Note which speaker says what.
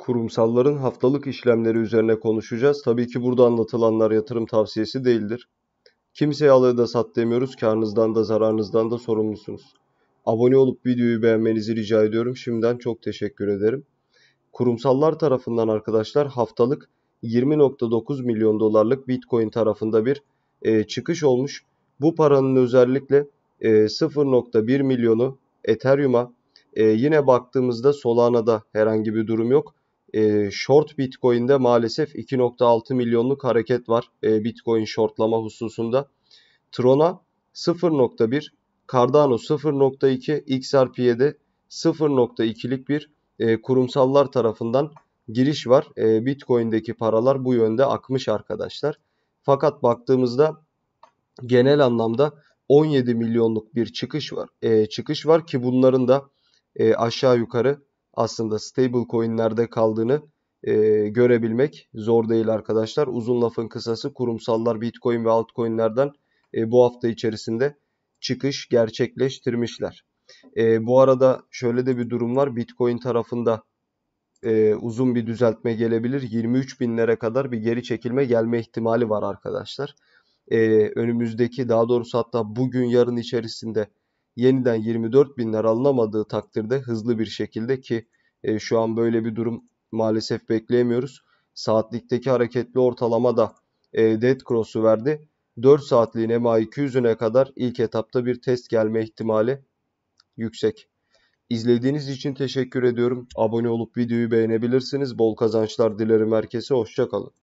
Speaker 1: kurumsalların haftalık işlemleri üzerine konuşacağız. Tabii ki burada anlatılanlar yatırım tavsiyesi değildir. Kimseye al da sat demiyoruz. Karnınızdan da zararınızdan da sorumlusunuz. Abone olup videoyu beğenmenizi rica ediyorum. Şimdiden çok teşekkür ederim. Kurumsallar tarafından arkadaşlar haftalık 20.9 milyon dolarlık Bitcoin tarafında bir e, çıkış olmuş. Bu paranın özellikle e, 0.1 milyonu Ethereum'a e, yine baktığımızda Solana'da herhangi bir durum yok. E, short Bitcoin'de maalesef 2.6 milyonluk hareket var e, Bitcoin shortlama hususunda. Tron'a 0.1, Cardano 0.2, XRP'ye de 0.2'lik bir e, kurumsallar tarafından giriş var. E, Bitcoin'deki paralar bu yönde akmış arkadaşlar. Fakat baktığımızda genel anlamda 17 milyonluk bir çıkış var. E, çıkış var ki bunların da e, aşağı yukarı aslında stable coinlerde kaldığını e, görebilmek zor değil arkadaşlar. Uzun lafın kısası kurumsallar Bitcoin ve altcoinlerden e, bu hafta içerisinde çıkış gerçekleştirmişler. E, bu arada şöyle de bir durum var. Bitcoin tarafında e, uzun bir düzeltme gelebilir. 23 binlere kadar bir geri çekilme gelme ihtimali var arkadaşlar. E, önümüzdeki daha doğrusu hatta bugün yarın içerisinde yeniden 24 binler alınamadığı takdirde hızlı bir şekilde ki e, şu an böyle bir durum maalesef bekleyemiyoruz. Saatlikteki hareketli ortalama da e, dead cross'u verdi. 4 saatliğin MA200'üne kadar ilk etapta bir test gelme ihtimali yüksek. İzlediğiniz için teşekkür ediyorum. Abone olup videoyu beğenebilirsiniz. Bol kazançlar dilerim herkese. Hoşçakalın.